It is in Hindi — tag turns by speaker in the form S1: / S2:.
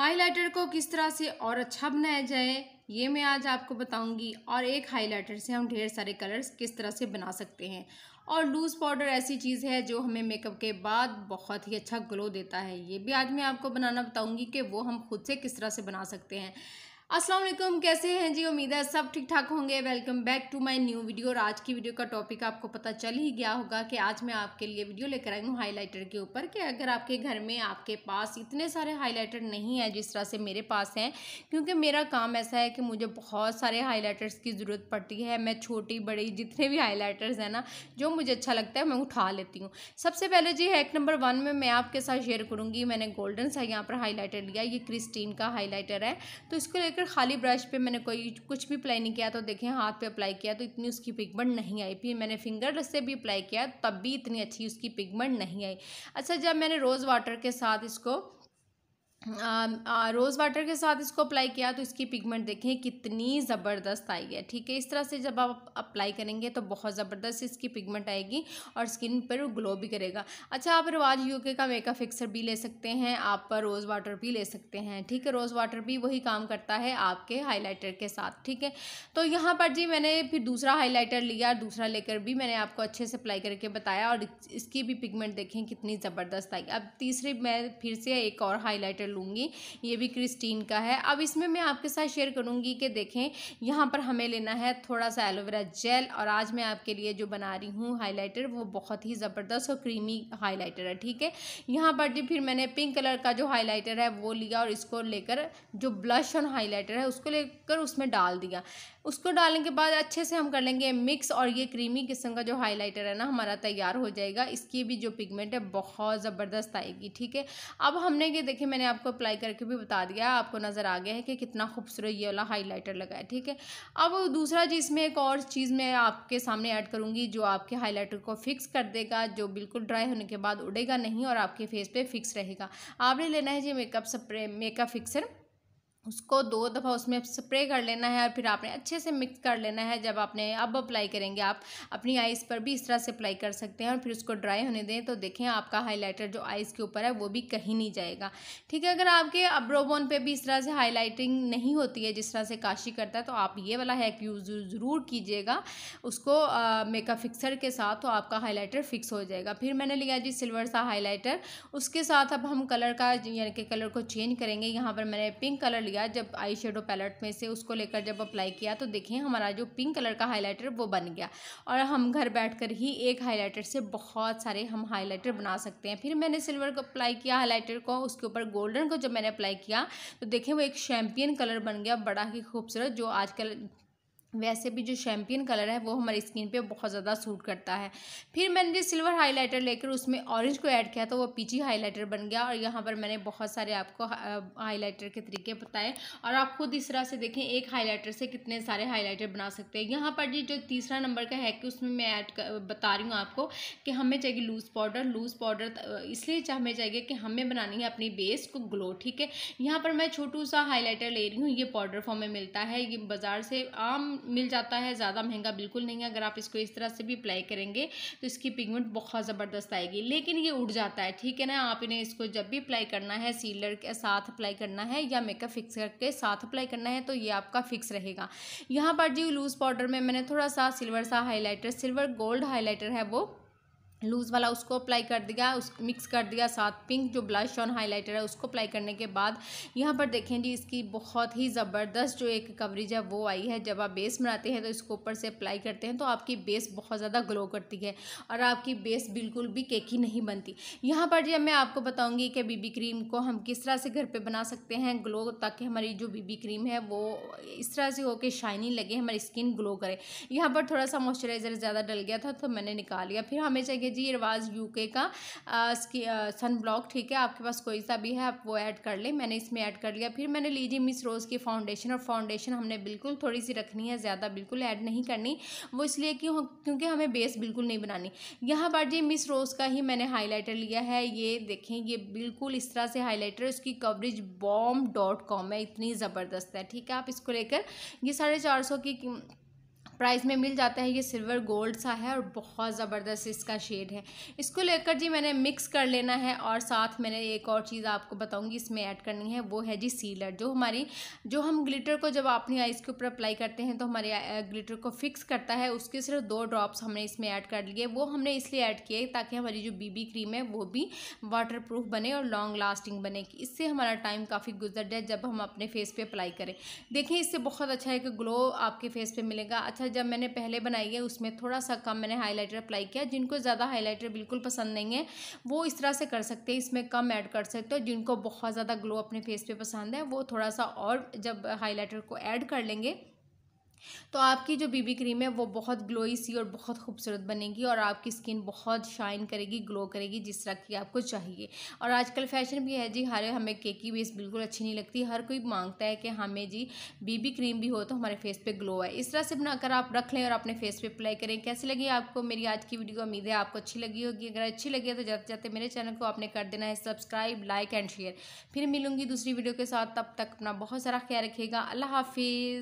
S1: हाइलाइटर को किस तरह से और अच्छा बनाया जाए ये मैं आज आपको बताऊंगी और एक हाइलाइटर से हम ढेर सारे कलर्स किस तरह से बना सकते हैं और लूज़ पाउडर ऐसी चीज़ है जो हमें मेकअप के बाद बहुत ही अच्छा ग्लो देता है ये भी आज मैं आपको बनाना बताऊंगी कि वो हम खुद से किस तरह से बना सकते हैं अस्सलाम वालेकुम कैसे हैं जी उम्मीद है सब ठीक ठाक होंगे welcome back to my new video और आज की वीडियो का टॉपिक आपको पता चल ही गया होगा कि आज मैं आपके लिए वीडियो लेकर आई हूँ हाइलाइटर के ऊपर कि अगर आपके घर में आपके पास इतने सारे हाइलाइटर नहीं है जिस तरह से मेरे पास हैं क्योंकि मेरा काम ऐसा है कि मुझे बहुत सारे हाईलाइटर्स की ज़रूरत पड़ती है मैं छोटी बड़ी जितने भी हाईलाइटर्स हैं ना जो मुझे अच्छा लगता है मैं उठा लेती हूँ सबसे पहले जी हैक नंबर वन में मैं आपके साथ शेयर करूँगी मैंने गोल्डन सा यहाँ पर हाईलाइटर लिया ये क्रिस्टीन का हाईलाइटर है तो इसको लेकर खाली ब्रश पे मैंने कोई कुछ भी अप्लाई नहीं किया तो देखें हाथ पे अप्लाई किया तो इतनी उसकी पिगमेंट नहीं आई फिर मैंने फिंगर से भी अप्लाई किया तब भी इतनी अच्छी उसकी पिगमेंट नहीं आई अच्छा जब मैंने रोज़ वाटर के साथ इसको रोज़ वाटर के साथ इसको अप्लाई किया तो इसकी पिगमेंट देखें कितनी ज़बरदस्त आई है ठीक है इस तरह से जब आप अप्लाई करेंगे तो बहुत ज़बरदस्त इसकी पिगमेंट आएगी और स्किन पर ग्लो भी करेगा अच्छा आप रिवाज यूके का मेकअप फिक्सर भी ले सकते हैं आप रोज़ वाटर भी ले सकते हैं ठीक है रोज़ वाटर भी वही काम करता है आपके हाईलाइटर के साथ ठीक है तो यहाँ पर जी मैंने फिर दूसरा हाईलाइटर लिया दूसरा लेकर भी मैंने आपको अच्छे से अप्लाई करके बताया और इसकी भी पिगमेंट देखें कितनी ज़बरदस्त आई अब तीसरी मैं फिर से एक और हाईलाइटर लूँगी ये भी क्रिस्टीन का है अब इसमें मैं आपके साथ शेयर करूँगी कि देखें यहाँ पर हमें लेना है थोड़ा सा एलोवेरा जेल और आज मैं आपके लिए जो बना रही हूँ हाईलाइटर वो बहुत ही ज़बरदस्त और क्रीमी हाईलाइटर है ठीक है यहाँ पर फिर मैंने पिंक कलर का जो हाईलाइटर है वो लिया और इसको लेकर जो ब्लश और हाईलाइटर है उसको लेकर उसमें डाल दिया उसको डालने के बाद अच्छे से हम कर लेंगे मिक्स और ये क्रीमी किस्म का जो हाइलाइटर है ना हमारा तैयार हो जाएगा इसकी भी जो पिगमेंट है बहुत ज़बरदस्त आएगी ठीक है अब हमने ये देखिए मैंने आपको अप्लाई करके भी बता दिया आपको नज़र आ गया है कि कितना खूबसूरत ये वाला हाईलाइटर लगा है ठीक है अब दूसरा जी इसमें एक और चीज़ मैं आपके सामने ऐड करूँगी जो आपके हाईलाइटर को फिक्स कर देगा जो बिल्कुल ड्राई होने के बाद उड़ेगा नहीं और आपके फेस पर फिक्स रहेगा आपने लेना है जी मेकअप स्प्रे मेकअप फिक्सर उसको दो दफ़ा उसमें स्प्रे कर लेना है और फिर आपने अच्छे से मिक्स कर लेना है जब आपने अब अप्लाई करेंगे आप अपनी आइज़ पर भी इस तरह से अप्लाई कर सकते हैं और फिर उसको ड्राई होने दें तो देखें आपका हाइलाइटर जो आइज़ के ऊपर है वो भी कहीं नहीं जाएगा ठीक है अगर आपके अब्रोबोन पे भी इस तरह से हाईलाइटिंग नहीं होती है जिस तरह से काशी करता है तो आप ये वाला हैक यूज़ ज़रूर कीजिएगा उसको मेकअप फिक्सर के साथ तो आपका हाईलाइटर फिक्स हो जाएगा फिर मैंने लिया जी सिल्वर सा हाईलाइटर उसके साथ अब हम कलर का यानी कि कलर को चेंज करेंगे यहाँ पर मैंने पिंक कलर लिया किया जब आई शेडो पैलेट में से उसको लेकर जब अप्लाई किया तो देखें हमारा जो पिंक कलर का हाईलाइटर वो बन गया और हम घर बैठकर ही एक हाईलाइटर से बहुत सारे हम हाईलाइटर बना सकते हैं फिर मैंने सिल्वर को अप्लाई किया हाईलाइटर को उसके ऊपर गोल्डन को जब मैंने अप्लाई किया तो देखें वो एक शैम्पियन कलर बन गया बड़ा ही खूबसूरत जो आजकल वैसे भी जो शैम्पियन कलर है वो हमारी स्किन पे बहुत ज़्यादा सूट करता है फिर मैंने जो सिल्वर हाइलाइटर लेकर उसमें ऑरेंज को ऐड किया तो वो पीची हाइलाइटर बन गया और यहाँ पर मैंने बहुत सारे आपको हाइलाइटर के तरीके बताए और आप खुद इस तरह से देखें एक हाइलाइटर से कितने सारे हाइलाइटर बना सकते हैं यहाँ पर जी जो तीसरा नंबर का है कि उसमें मैं ऐड बता रही हूँ आपको कि हमें चाहिए लूज़ पाउडर लूज़ पाउडर इसलिए हमें चाहिए कि हमें बनानी है अपनी बेस को ग्लो ठीक है यहाँ पर मैं छोटू सा हाईलाइटर ले रही हूँ ये पाउडर फॉर्म में मिलता है ये बाज़ार से आम मिल जाता है ज़्यादा महंगा बिल्कुल नहीं है अगर आप इसको इस तरह से भी अप्लाई करेंगे तो इसकी पिगमेंट बहुत ज़बरदस्त आएगी लेकिन ये उड़ जाता है ठीक है ना आपने इसको जब भी अप्लाई करना है सीलर के साथ अप्लाई करना है या मेकअप फिक्सर के साथ अप्लाई करना है तो ये आपका फिक्स रहेगा यहाँ पर जी लूज़ पाउडर में मैंने थोड़ा सा सिल्वर सा हाईलाइटर सिल्वर गोल्ड हाईलाइटर है वो लूज़ वाला उसको अप्लाई कर दिया उस मिक्स कर दिया साथ पिंक जो ब्लश और हाइलाइटर है उसको अप्लाई करने के बाद यहाँ पर देखें जी इसकी बहुत ही ज़बरदस्त जो एक कवरेज है वो आई है जब आप बेस बनाते हैं तो इसको ऊपर से अप्लाई करते हैं तो आपकी बेस बहुत ज़्यादा ग्लो करती है और आपकी बेस बिल्कुल भी केकी नहीं बनती यहाँ पर जी मैं आपको बताऊँगी कि बीबी क्रीम को हम किस तरह से घर पर बना सकते हैं ग्लो ताकि हमारी जो बीबी क्रीम है वो इस तरह से होकर शाइनिंग लगे हमारी स्किन ग्लो करे यहाँ पर थोड़ा सा मॉइस्चराइज़र ज़्यादा डल गया था तो मैंने निकाल लिया फिर हमें चाहिए है जी ये रिवाज यूके का सन ब्लॉक ठीक है आपके पास कोई सा भी है आप वो ऐड कर लें मैंने इसमें ऐड कर लिया फिर मैंने लीजिए मिस रोज़ की फाउंडेशन और फाउंडेशन हमने बिल्कुल थोड़ी सी रखनी है ज़्यादा बिल्कुल ऐड नहीं करनी वो इसलिए कि क्योंकि हमें बेस बिल्कुल नहीं बनानी यहाँ पर जी मिस रोज़ का ही मैंने हाईलाइटर लिया है ये देखें ये बिल्कुल इस तरह से हाईलाइटर उसकी कवरेज बॉम डॉट कॉम है इतनी ज़बरदस्त है ठीक है आप इसको लेकर ये साढ़े चार सौ की प्राइस में मिल जाता है ये सिल्वर गोल्ड सा है और बहुत ज़बरदस्त इसका शेड है इसको लेकर जी मैंने मिक्स कर लेना है और साथ मैंने एक और चीज़ आपको बताऊँगी इसमें ऐड करनी है वो है जी सीलर जो हमारी जो हम ग्लिटर को जब अपनी आइज़ के ऊपर अप्लाई करते हैं तो हमारे ग्लिटर को फिक्स करता है उसके सिर्फ दो ड्रॉप्स हमने इसमें ऐड कर लिए वो हमने इसलिए ऐड किए ताकि हमारी जो बीबी क्रीम है वो भी वाटर प्रूफ बने और लॉन्ग लास्टिंग बने इससे हमारा टाइम काफ़ी गुजर जाए जब हम अपने फेस पे अप्लाई करें देखें इससे बहुत अच्छा है कि ग्लो आपके फेस पे मिलेगा अच्छा जब मैंने पहले बनाई है उसमें थोड़ा सा कम मैंने हाईलाइटर अप्लाई किया जिनको ज़्यादा हाईलाइटर बिल्कुल पसंद नहीं है वो इस तरह से कर सकते हैं इसमें कम ऐड कर सकते हो जिनको बहुत ज़्यादा ग्लो अपने फेस पे पसंद है वो थोड़ा सा और जब हाईलाइटर को ऐड कर लेंगे तो आपकी जो बीबी क्रीम है वो बहुत ग्लोई सी और बहुत खूबसूरत बनेगी और आपकी स्किन बहुत शाइन करेगी ग्लो करेगी जिस तरह की आपको चाहिए और आजकल फैशन भी है जी हरे हमें केकी बेस बिल्कुल अच्छी नहीं लगती हर कोई मांगता है कि हमें जी बीबी क्रीम भी हो तो हमारे फेस पे ग्लो है इस तरह से बनाकर आप रख लें और अपने फेस पर अप्लाई करें कैसी लगी आपको मेरी आज की वीडियो उम्मीद है आपको अच्छी लगी होगी अगर अच्छी लगी तो जाते जाते मेरे चैनल को आपने कर देना है सब्सक्राइब लाइक एंड शेयर फिर मिलूंगी दूसरी वीडियो के साथ तब तक अपना बहुत सारा ख्याल रखिएगा अल्लाह हाफिज़